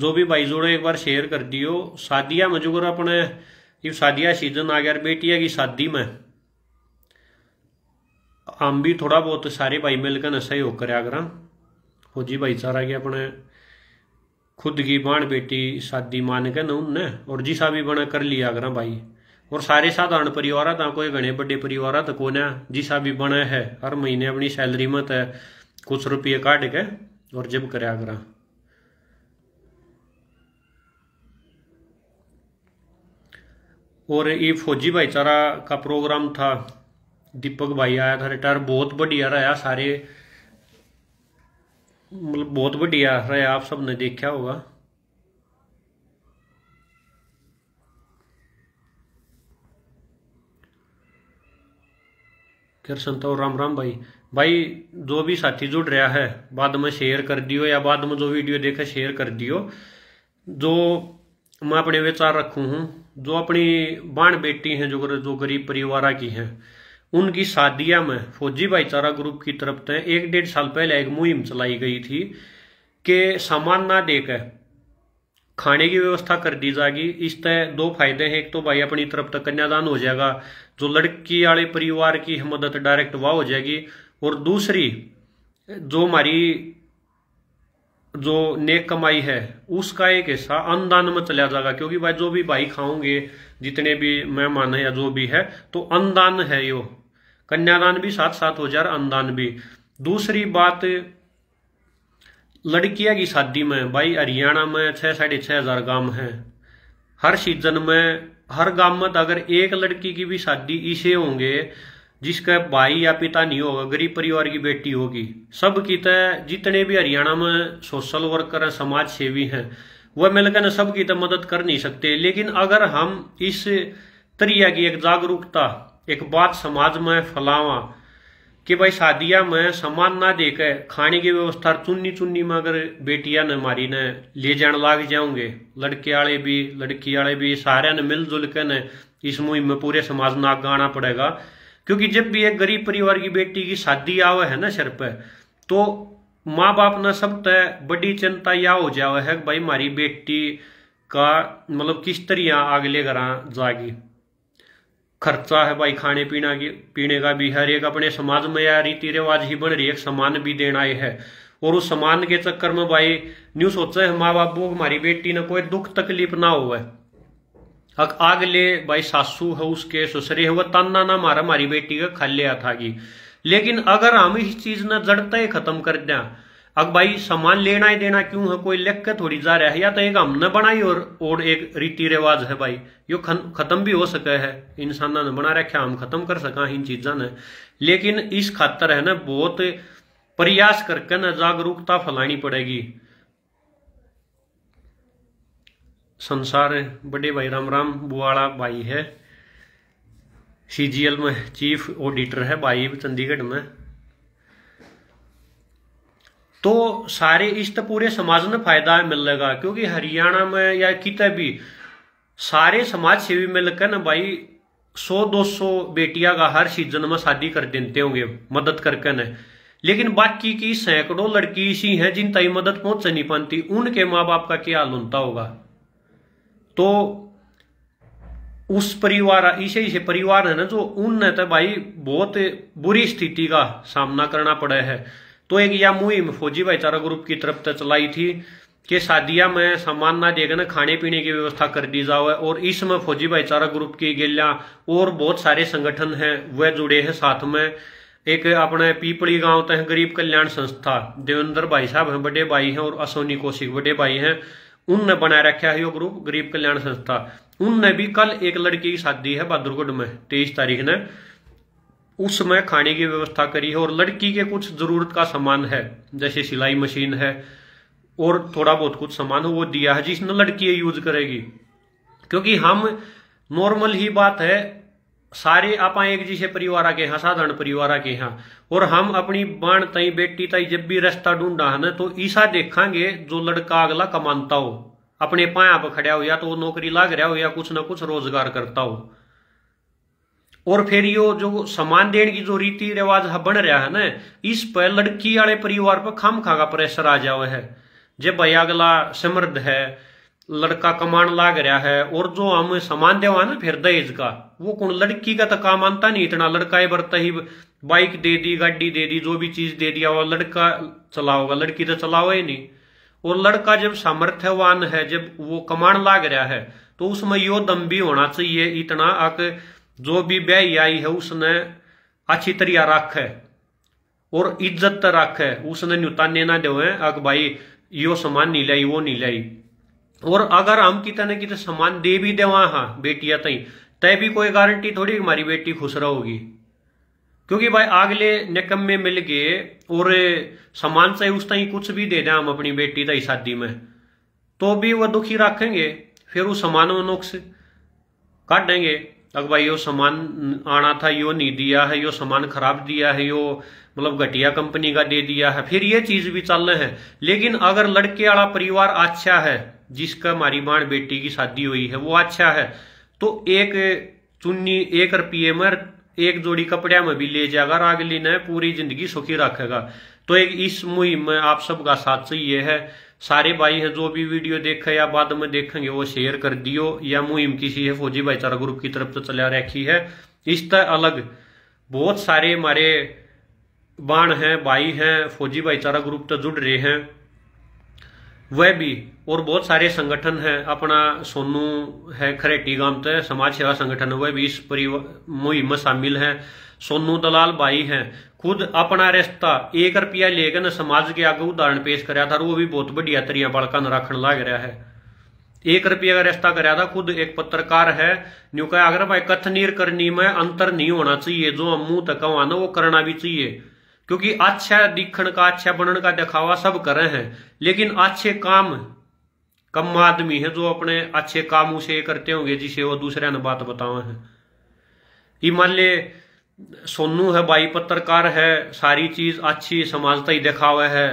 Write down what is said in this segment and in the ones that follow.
जो भी भाई जोड़ो एक बार शेयर कर दियो शादियाँ मजूर अपने ये शादियाँ सीजन आ गया बेटिया की शादी में हम भी थोड़ा बहुत सारे भाई मिलकर नशा ही होकर आ करा हो जी भाईचारा की अपने खुद की बाण बेटी शादी मान के ना उनने और जी सा भी बने कर लिया करा भाई और सारे साधारण परिवार था कोई घने बड़े परिवार था को ना जी सा भी बने है हर महीने अपनी सैलरी में तो कुछ रुपये काट के और जब कराया करा और ये फौजी भाईचारा का प्रोग्राम था दीपक भाई आया था रिटायर बहुत बढ़िया रहा सारे मतलब बहुत बढ़िया रहा आप सबने देखा होगा खेर संतो और राम राम भाई भाई जो भी साथी जुड़ रहा है बाद में शेयर कर दियो या बाद में जो वीडियो देखे शेयर कर दियो जो मैं अपने विचार रखू हूँ जो अपनी बाण बेटी हैं जो जो गरीब परिवार की हैं उनकी शादिया में फौजी भाईचारा ग्रुप की तरफ से एक डेढ़ साल पहले एक मुहिम चलाई गई थी कि सामान ना देकर खाने की व्यवस्था कर दी जाएगी इस तरह दो फायदे हैं एक तो भाई अपनी तरफ तक कन्यादान हो जाएगा जो लड़की वाले परिवार की मदद डायरेक्ट वाह हो जाएगी और दूसरी जो हमारी जो नेक कमाई है उसका एक हिस्सा अन्नदान में चला जाएगा क्योंकि भाई जो भी भाई खाओगे जितने भी मेहमान है या जो भी है तो अन्नदान है यो कन्यादान भी साथ साथ हो जाए अन्नदान भी दूसरी बात लड़किया की शादी में भाई हरियाणा में छह साढ़े छः हजार गांव है हर सीजन में हर गांव में तो अगर एक लड़की की भी शादी इसे होंगे जिसका भाई या पिता नहीं होगा गरीब परिवार की बेटी होगी सब की तरह जितने भी हरियाणा में सोशल वर्कर हैं समाज सेवी हैं वह मिलकर न सब की तरह मदद कर नहीं सकते लेकिन अगर हम इस तरिया की एक जागरूकता एक बात समाज में फैलावा कि भाई शादिया में सामान ना देकर खाने की व्यवस्था चुन्नी चुन्नी में अगर बेटियां ने मारी ने ले जाने लाग जाओगे लड़के वाले भी लड़की वाले भी सारे ने मिलजुल के न इस मुहिम में पूरे समाज ना आगे आना पड़ेगा क्योंकि जब भी एक गरीब परिवार की बेटी की शादी आवे है ना सर पर तो माँ बाप ने सब तय बड़ी चिंता यह हो जाए है भाई हमारी बेटी का मतलब किस तरह अगले घर जागी खर्चा है भाई खाने पीना की पीने का भी हर एक अपने समाज में या रीति रिवाज ही बन रही है समान भी देना है और उस समान के चक्कर में भाई न्यू सोचा है माँ बाप हमारी बेटी ने कोई दुख तकलीफ ना हो अक आग ले भाई सासू है उसके ससुरे है वह ताना ना मारा मारी बेटी का खा लिया था कि लेकिन अगर हम इस चीज ना जड़ता ही खत्म कर दें अब भाई सामान लेना ही देना क्यों है कोई लेख के थोड़ी जा रहा है या तो एक हमने बनाई और और एक रीति रिवाज है भाई यो खत्म भी हो सके है इंसाना ने बना रखा हम खत्म कर सका इन चीजा ने लेकिन इस खातर है ना बहुत प्रयास करके ना जागरूकता फैलानी पड़ेगी संसार बड़े भाई राम राम बुआला भाई है सीजीएल में चीफ ऑडिटर है भाई चंडीगढ़ में तो सारे इस तो पूरे समाज ने फायदा मिलेगा क्योंकि हरियाणा में या कितना भी सारे समाज सेवी मिलकर ना भाई 100-200 बेटिया का हर सीजन में शादी कर देते होंगे मदद करके न लेकिन बाकी की सैकड़ों लड़की इसी हैं जिन तई मदद पहुंच नहीं पाती उनके माँ बाप का क्या हाल होता होगा तो उस परिवार इसे ऐसे परिवार है ना जो उन तो भाई बहुत बुरी स्थिति का सामना करना पड़ा है तो एक यह मुहिम फौजी भाईचारा ग्रुप की तरफ से चलाई थी कि शादिया में सामान ना देकर ना खाने पीने की व्यवस्था कर दी जाओ और इसमें फौजी भाईचारा ग्रुप की गेलियां और बहुत सारे संगठन है वह जुड़े हैं साथ में एक अपने पीपड़ी गांव तक गरीब कल्याण संस्था देवेंद्र भाई साहब हैं बड़े भाई हैं और असोनी कौशिक बड़े भाई हैं उनने बनाए रखा है यो ग्रुप गरीब कल्याण संस्था उनने भी कल एक लड़की की शादी है बहादुरगढ़ में तेईस तारीख ने उसमें खाने की व्यवस्था करी है और लड़की के कुछ जरूरत का सामान है जैसे सिलाई मशीन है और थोड़ा बहुत कुछ सामान वो दिया है जिसने लड़की यूज करेगी क्योंकि हम नॉर्मल ही बात है सारे आप एक जैसे परिवार के हाँ साधारण परिवार के हाँ और हम अपनी बाण तई बेटी तई जब भी रास्ता ढूंढा है ना तो ईसा देखांगे जो लड़का अगला कमानता हो अपने पाया पर खड़ा हो या तो नौकरी लाग रहा हो या कुछ ना कुछ रोजगार करता हो और फिर यो जो सम्मान देने की जो रीति रिवाज बन रहा है ना इस पर लड़की वाले परिवार पर खाम खा का प्रेशर आ जाओ है जब भाई अगला समृद्ध है लड़का कमान लाग रहा है और जो हम सम्मान देवा ना फिर दहेज का वो कौन लड़की का तो काम आता नहीं इतना लड़का है बरता ही बाइक दे दी गाड़ी दे दी जो भी चीज दे दिया वो लड़का चलाओगा लड़की तो चलाओ ही नहीं और लड़का जब सामर्थ्यवान है जब वो कमाण लाग रहा है तो उसमें यो दम भी होना चाहिए इतना आक जो भी ब्याई आई है उसने अच्छी तरिया रख है और इज्जत तो रख है उसने न्यूताने ना दो है अक भाई यो सामान नहीं लाई वो नहीं लाई और अगर हम कितने कितने सामान दे भी देवा हाँ बेटिया तई तय भी कोई गारंटी थोड़ी हमारी बेटी खुश रहोगी क्योंकि भाई अगले निकम में मिल गए और सामान से उस तीन कुछ भी दे दें हम अपनी बेटी तई शादी में तो भी वह दुखी रखेंगे फिर वो सामान नुक्स काट देंगे अगर भाई यो सामान आना था यो नहीं दिया है यो सामान खराब दिया है यो मतलब घटिया कंपनी का दे दिया है फिर ये चीज भी चल रहे हैं लेकिन अगर लड़के वाला परिवार अच्छा है जिसका हमारी माण बेटी की शादी हुई है वो अच्छा है तो एक चुन्नी एक रुपये में एक जोड़ी कपड़े में भी ले जाएगा और अगली ने पूरी जिंदगी सुखी रखेगा तो एक इस मुहिम में आप सबका साथ चाहिए है सारे भाई हैं जो भी वीडियो देखे या बाद में देखेंगे वो शेयर कर दियो या मुहिम किसी है फौजी भाईचारा ग्रुप की तरफ से तो चला रखी है इस तरह अलग बहुत सारे हमारे बाण हैं भाई हैं फौजी भाईचारा ग्रुप तो जुड़ रहे हैं वह भी और बहुत सारे संगठन है अपना सोनू है खरेटी गांव तो समाज सेवा संगठन वह भी इस मुहिम में शामिल है सोनू दलाल भाई हैं खुद अपना रिश्ता एक रुपया लेकर समाज के आगे उदाहरण पेश कराया था वो भी बहुत बढ़िया तरिया बालका ने रखन लाग रहा है एक रुपये का रिश्ता कराया था खुद एक पत्रकार है न्यू कहा अगर भाई कथनीर करनी में अंतर नहीं होना चाहिए जो हम तक ना वो करना भी चाहिए क्योंकि अच्छा दिखण का अच्छा बनने का दिखावा सब करे रहे हैं लेकिन अच्छे काम कम आदमी है जो अपने अच्छे कामों से करते होंगे जिसे वो दूसरे ने बात बतावे हैं ये मान ले सोनू है भाई पत्रकार है सारी चीज अच्छी समाज ही दिखावे है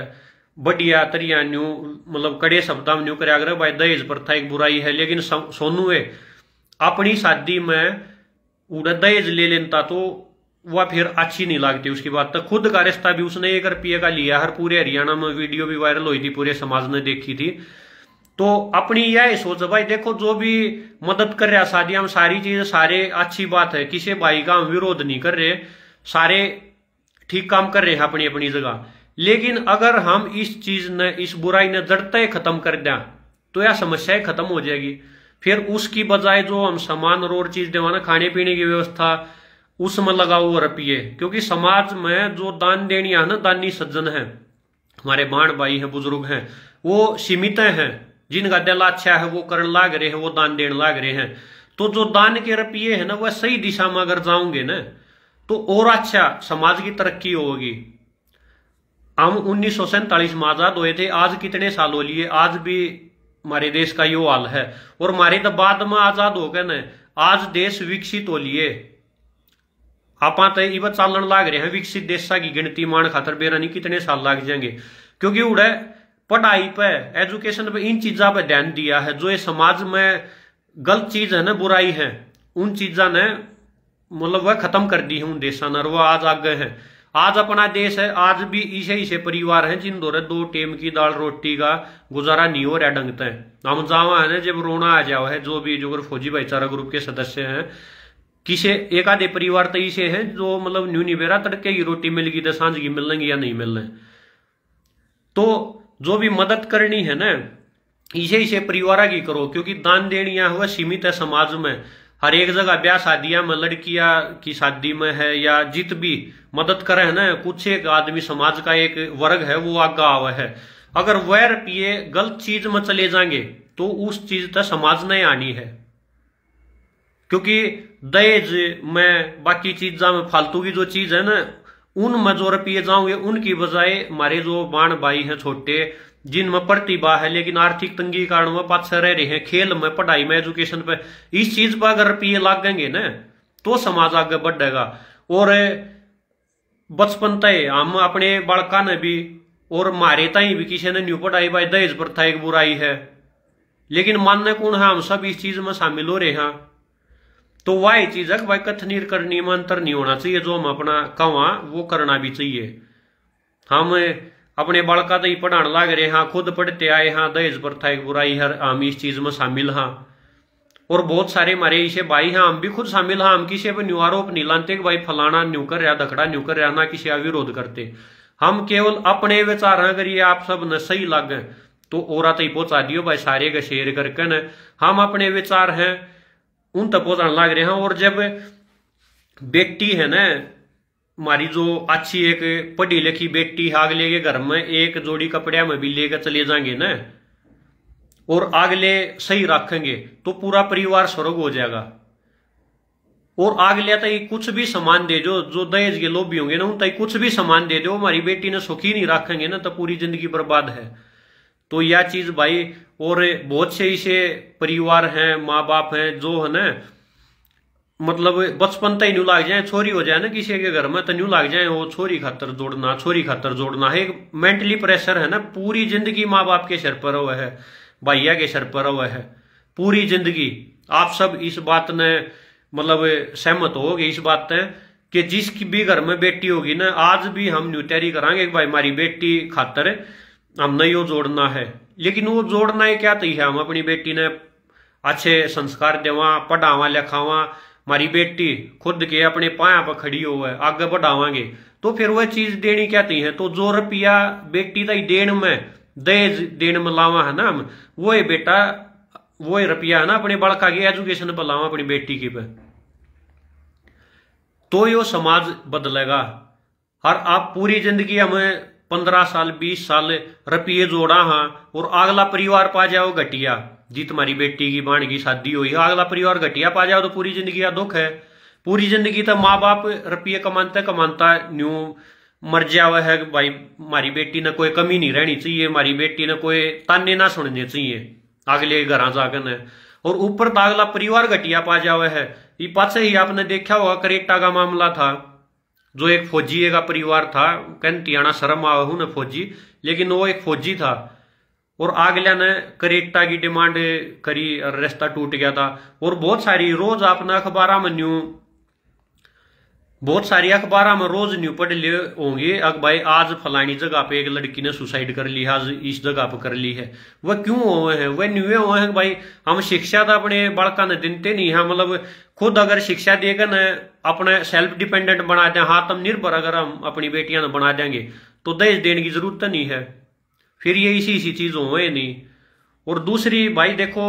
बढ़िया तरिया न्यू मतलब कड़े शब्द में न्यू कराया करे भाई दहेज प्रथा एक बुराई है लेकिन सोनू है अपनी शादी में उड़ा दहेज ले लेता तो वह फिर अच्छी नहीं लगती उसकी बात तो खुद का रिश्ता भी उसने एक रुपये का लिया हर पूरे हरियाणा में वीडियो भी वायरल हुई थी पूरे समाज ने देखी थी तो अपनी यह सोच भाई देखो जो भी मदद कर रहा शादी हम सारी चीज सारे अच्छी बात है किसी भाई का हम विरोध नहीं कर रहे सारे ठीक काम कर रहे हैं अपनी अपनी जगह लेकिन अगर हम इस चीज ने इस बुराई ने जड़ते खत्म कर दें तो यह समस्या खत्म हो जाएगी फिर उसकी बजाय जो हम सामान और चीज देवाना खाने पीने की व्यवस्था उसमें लगाओ और रपिए क्योंकि समाज में जो दान है ना दानी सज्जन है हमारे बाण भाई हैं बुजुर्ग हैं वो सीमित हैं जिनका दिल अच्छा है वो करण लाग रहे हैं वो दान देने लाग रहे हैं तो जो दान के रपिए है ना वह सही दिशा में अगर जाऊंगे ना तो और अच्छा समाज की तरक्की होगी हम उन्नीस सौ सैंतालीस में आजाद हुए थे आज कितने साल हो लिए आज भी हमारे देश का यो हाल है और हमारे तो बाद में आजाद हो गए ना आज देश विकसित हो लिए आप तो इव चालन लाग रहे हैं विकसित देशा की गिनती मान खातर बेरा नहीं कितने साल लाग जाएंगे क्योंकि उड़े पढ़ाई पे एजुकेशन पे इन चीजा पे ध्यान दिया है जो ये समाज में गलत चीज है ना बुराई है उन चीजा ने मतलब वह खत्म कर दी है उन देशा ने वह आज आगे है आज अपना देश है आज भी इसे इसे परिवार है जिन दौरे दो टेम की दाल रोटी का गुजारा नहीं हो रहा ढंगते हैं हम जावा है ना जब रोना आ जाओ है जो भी जो फौजी भाईचारा ग्रुप के सदस्य हैं किसे एक आधे परिवार तो इसे है जो मतलब न्यू नहीं बेरा तड़के की रोटी मिल गई तो सांझ की मिलेंगी या नहीं मिलने तो जो भी मदद करनी है ना इसे इसे परिवार की करो क्योंकि दान देनी यहाँ हुआ सीमित है समाज में हर एक जगह ब्याह शादिया में लड़कियां की शादी में है या जित भी मदद करे है ना कुछ एक आदमी समाज का एक वर्ग है वो आगा आवे है अगर वह रुपये गलत चीज में चले जाएंगे तो उस चीज तक समाज नहीं आनी है क्योंकि दहेज में बाकी चीजा में फालतू की जो चीज है ना उन मजोर जो रुपये जाऊंगे उनकी बजाय हमारे जो बाण भाई हैं छोटे जिनमें प्रतिभा है लेकिन आर्थिक तंगी के कारण वह पाछे रह रहे हैं खेल में पढ़ाई में एजुकेशन पे इस चीज पर अगर रुपये लागेंगे ना तो समाज आगे बढ़ेगा और बचपन तय हम अपने बालका ने भी और मारे ताई भी किसी ने न्यू पढ़ाई भाई दहेज प्रथा एक बुराई है लेकिन मानने कौन है हम सब इस चीज में शामिल हो रहे हैं तो वाई चीजक वाई कथनीर कर नियमांतर नहीं होना चाहिए जो हम अपना कहा वो करना भी चाहिए हम अपने बालका तो ही पढ़ाने लाग रहे हाँ खुद पढ़ते आए हाँ दहेज प्रथा एक बुराई है हम इस चीज में शामिल हाँ और बहुत सारे हमारे इसे भाई हाँ हम भी खुद शामिल हाँ हम किसी पर न्यूआरोप नहीं लानते भाई फलाना न्यू कर रहा दखड़ा न्यू कर रहा ना किसी का विरोध करते हम केवल अपने विचार करिए आप सब न सही लग तो और ही पहुंचा दियो भाई सारे का शेयर करके न हम अपने विचार हैं उन तपोदान लग रहे हैं और जब बेटी है ना हमारी जो अच्छी एक पढ़ी लिखी बेटी आग लेके घर में एक जोड़ी कपड़े में भी लेकर चले जाएंगे ना और आगले सही रखेंगे तो पूरा परिवार स्वर्ग हो जाएगा और आगले तक कुछ भी सामान दे दो जो दहेज के लोभी होंगे ना उन तक कुछ भी सामान दे दो हमारी बेटी ने सुखी नहीं रखेंगे ना तो पूरी जिंदगी बर्बाद है तो यह चीज भाई और बहुत से ऐसे परिवार हैं माँ बाप हैं जो है ना मतलब बचपन तक न्यू लाग जाए छोरी हो जाए ना किसी के घर में तो न्यू लाग जाए वो छोरी खातर जोड़ना छोरी खातर जोड़ना है एक मेंटली प्रेशर है ना पूरी जिंदगी माँ बाप के सर पर हुआ है भाइया के सर पर हुआ है पूरी जिंदगी आप सब इस बात ने मतलब सहमत हो इस बात ने कि जिस भी घर में बेटी होगी ना आज भी हम न्यू तैयारी करांगे भाई हमारी बेटी खातर हमने यो जोड़ना है लेकिन वो जोड़ना है क्या तही तो है हम अपनी बेटी ने अच्छे संस्कार देवा पढ़ावा लिखावा मारी बेटी खुद के अपने पाया पर खड़ी हो आगे बढ़ावागे तो फिर वह चीज देनी क्या तो है तो जो रुपया बेटी तय देन में दहेज देन में लावा है ना हम वो है बेटा वो है रुपया है ना अपने बड़का की एजुकेशन पर लावा अपनी बेटी की पे तो यो समाज बदलेगा और आप पूरी जिंदगी हमें पंद्रह साल बीस साल रुपये जोड़ा हाँ और अगला परिवार पा जाओ घटिया जी तुम्हारी बेटी की बाण की शादी हुई अगला परिवार घटिया पा जाओ तो पूरी जिंदगी का दुख है पूरी जिंदगी तो माँ बाप रुपये कमाता कमाता न्यू मर जावे है भाई हमारी बेटी ने कोई कमी नहीं रहनी चाहिए हमारी बेटी ने कोई ताने ना सुनने चाहिए अगले घर जागन है और ऊपर तो अगला परिवार घटिया पा जावे है ये ही आपने देखा होगा करेटा का मामला था जो एक फौजी का परिवार था कहन शर्म आहू हूं फौजी लेकिन वो एक फौजी था और आगलिया ने करेटा की डिमांड करी रास्ता टूट गया था और बहुत सारी रोज आपने अखबारा में न्यू बहुत सारी अखबार हम रोज न्यू पढ़ लिए होंगे अग भाई आज फलानी जगह पे एक लड़की ने सुसाइड कर ली है आज इस जगह पर कर ली है वह क्यों हुए हैं वह न्यूए हुए हैं भाई हम शिक्षा तो अपने बड़का ने दिनते नहीं है मतलब खुद अगर शिक्षा देकर ना अपने सेल्फ डिपेंडेंट बना दें आत्मनिर्भर अगर हम अपनी बेटियां बना देंगे तो दहेज देने की जरूरत नहीं है फिर ये इसी इसी चीज हो नहीं और दूसरी भाई देखो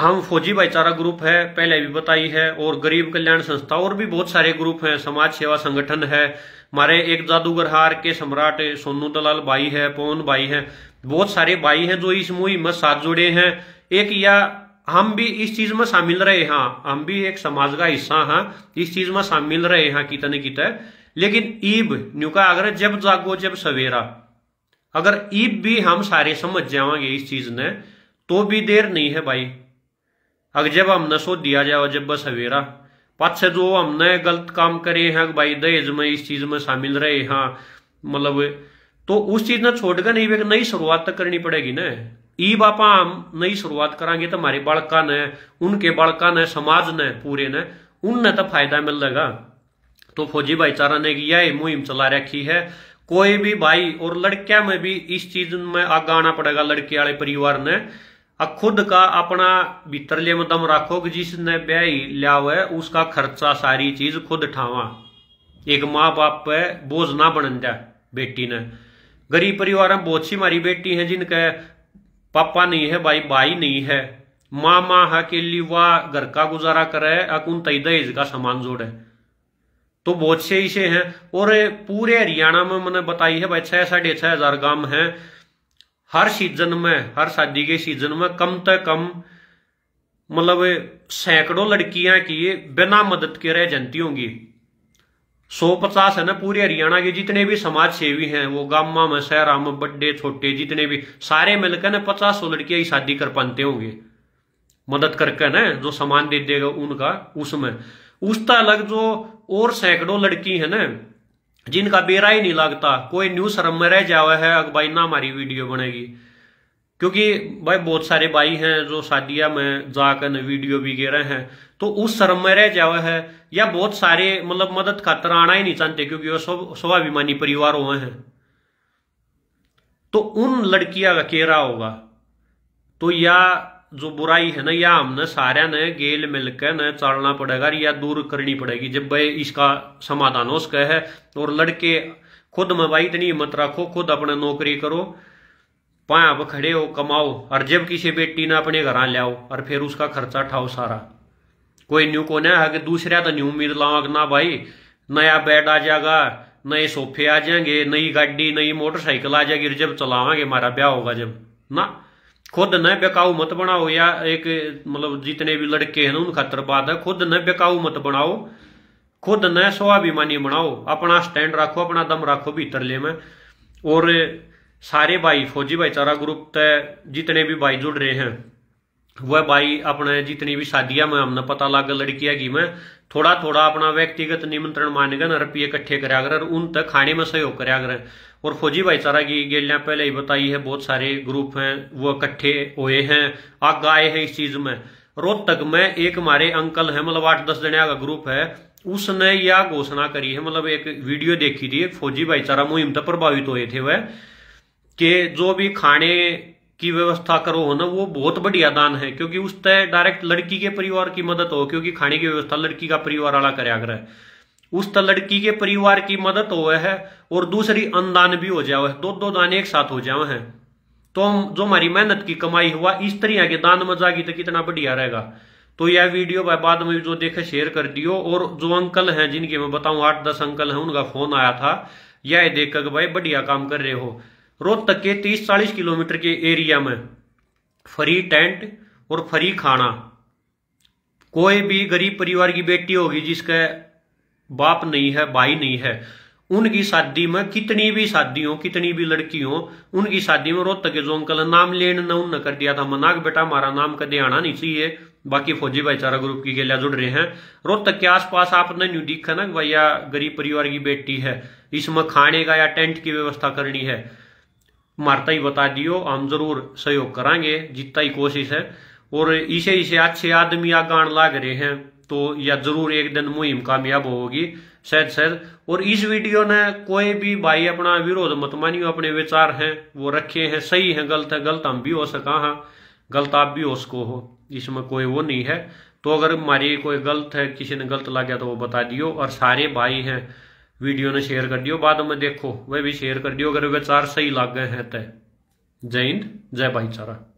हम फौजी भाईचारा ग्रुप है पहले भी बताई है और गरीब कल्याण संस्था और भी बहुत सारे ग्रुप हैं समाज सेवा संगठन है हमारे एक जादूगर हार के सम्राट सोनू दलाल भाई है पवन भाई है बहुत सारे भाई हैं जो इस मुहिम में साथ जुड़े हैं एक या हम भी इस चीज में शामिल रहे हाँ हम भी एक समाज का हिस्सा हाँ इस चीज में शामिल रहे हाँ कित न कित लेकिन ईब न्यू का जब जागो जब सवेरा अगर ईब भी हम सारे समझ जाओगे इस चीज ने तो भी देर नहीं है भाई अग जब हमने सो दिया जाए जब बस सवेरा पाछे जो हमने गलत काम करे हैं भाई दहेज में इस चीज में शामिल रहे हाँ मतलब तो उस चीज ने छोड़कर नहीं नई शुरुआत तक तो करनी पड़ेगी ना ई बापा हम नई शुरुआत करांगे तो हमारे बालका ने उनके बालका ने समाज ने पूरे ने उनने तो फायदा मिल जाएगा तो फौजी भाईचारा ने यह मुहिम चला रखी है कोई भी भाई और लड़किया में भी इस चीज में आगे आना पड़ेगा लड़के वाले परिवार ने खुद का अपना भीतर ले दम राखो कि जिसने ब्याही लिया हुआ है उसका खर्चा सारी चीज खुद ठावा एक माँ बाप पे बोझ ना बन दिया बेटी ने गरीब परिवार में बहुत सी मारी बेटी है जिनके पापा नहीं है भाई भाई नहीं है माँ माँ लिए वाह घर का गुजारा करे अकुन तय दहेज का सामान जोड़े तो बहुत से ऐसे हैं और पूरे हरियाणा में मैंने बताई है भाई छह साढ़े छह हजार गांव हैं हर सीजन में हर शादी के सीजन में कम से कम मतलब सैकड़ों लड़कियां की बिना मदद के रह जाती होंगी सौ पचास है ना पूरे हरियाणा के जितने भी समाज सेवी हैं वो गामा में शहरा में बड्डे छोटे जितने भी सारे मिलकर ना पचास सौ लड़कियां ही शादी कर पाते होंगे मदद करके ना जो सामान दे देगा उनका उसमें उसका अलग जो और सैकड़ों लड़की है ना जिनका बेरा ही नहीं लगता कोई न्यूज शर्म में रह जावा है अब भाई ना हमारी वीडियो बनेगी क्योंकि भाई बहुत सारे भाई हैं जो शादिया में जाकर वीडियो भी गे रहे हैं तो उस शर्म में रह जावा है या बहुत सारे मतलब मदद खातर आना ही नहीं चाहते क्योंकि वो सब स्वाभिमानी परिवार हुए हैं तो उन लड़कियां का केरा होगा तो या जो बुराई है ना यह हमने सारे ने गेल मिलकर न चालना पड़ेगा या दूर करनी पड़ेगी जब भाई इसका समाधान हो सके है और लड़के खुद में भाई इतनी हिम्मत रखो खुद अपने नौकरी करो पाया पर खड़े हो कमाओ और जब किसी बेटी ने अपने घर ले और फिर उसका खर्चा ठाओ सारा कोई न्यू को ना है कि दूसरा तो न्यू उम्मीद लाओ ना भाई नया बेड आ जाएगा नए सोफे आ जाएंगे नई गाड़ी नई मोटरसाइकिल आ जाएगी जब चलावांगे हमारा ब्याह होगा जब ना खुद न बेकाऊ मत बनाओ या एक मतलब जितने भी लड़के हैं उन खातर बात है खुद न बेकाऊ मत बनाओ खुद न स्वाभिमानी बनाओ अपना स्टैंड रखो अपना दम रखो भीतरले में और सारे भाई फौजी भाईचारा ग्रुप तय जितने भी भाई जुड़ रहे हैं वह भाई अपने जितनी भी शादियां में हमने पता लग लड़किया की में थोड़ा थोड़ा अपना व्यक्तिगत निमंत्रण मान कर रुपये इकट्ठे कराया कर उन तक खाने में सहयोग करा कर और फौजी भाईचारा की गेलियाँ पहले ही बताई है बहुत सारे ग्रुप हैं वो इकट्ठे हुए हैं आग आए हैं इस चीज़ में रोहतक में एक हमारे अंकल है मतलब आठ दस जने का ग्रुप है उसने यह घोषणा करी है मतलब एक वीडियो देखी थी एक फौजी भाईचारा मुहिम तक प्रभावित हुए थे वह कि जो भी खाने की व्यवस्था करो हो ना वो बहुत बढ़िया दान है क्योंकि उस तय डायरेक्ट लड़की के परिवार की मदद हो क्योंकि खाने की व्यवस्था लड़की का परिवार वाला कराया कर उस लड़की के परिवार की मदद हो है और दूसरी अनदान भी हो है दो दो दान एक साथ हो जाओ हैं तो जो हमारी मेहनत की कमाई हुआ इस तरह के दान में जागी तो कितना बढ़िया रहेगा तो यह वीडियो भाई बाद में जो देखे शेयर कर दियो और जो अंकल हैं जिनके मैं बताऊं आठ दस अंकल हैं उनका फोन आया था यह देख कर भाई बढ़िया काम कर रहे हो रोज तक के तीस चालीस किलोमीटर के एरिया में फ्री टेंट और फ्री खाना कोई भी गरीब परिवार की बेटी होगी जिसका बाप नहीं है भाई नहीं है उनकी शादी में कितनी भी शादी हो कितनी भी लड़की हो उनकी शादी में रोहतक के जो अंकल नाम लेन न उन कर दिया था मना बेटा हमारा नाम कदे आना नहीं चाहिए बाकी फौजी भाईचारा ग्रुप की गेलिया जुड़ रहे हैं रोहतक के आसपास आपने न्यू दिखा ना भैया गरीब परिवार की बेटी है इसमें खाने का या टेंट की व्यवस्था करनी है मारता ही बता दियो हम जरूर सहयोग करांगे जितना ही कोशिश है और इसे इसे अच्छे आदमी आगान लाग रहे हैं तो या जरूर एक दिन मुहिम कामयाब होगी शायद शायद और इस वीडियो ने कोई भी भाई अपना विरोध मत मानियो अपने विचार हैं वो रखे हैं सही है गलत है गलत हम भी हो सका हाँ गलत आप भी हो सको हो इसमें कोई वो नहीं है तो अगर हमारी कोई गलत है किसी ने गलत लग गया तो वो बता दियो और सारे भाई हैं वीडियो ने शेयर कर दियो बाद में देखो वह भी शेयर कर दियो अगर विचार सही लग गए हैं तय तो। जय हिंद जय भाईचारा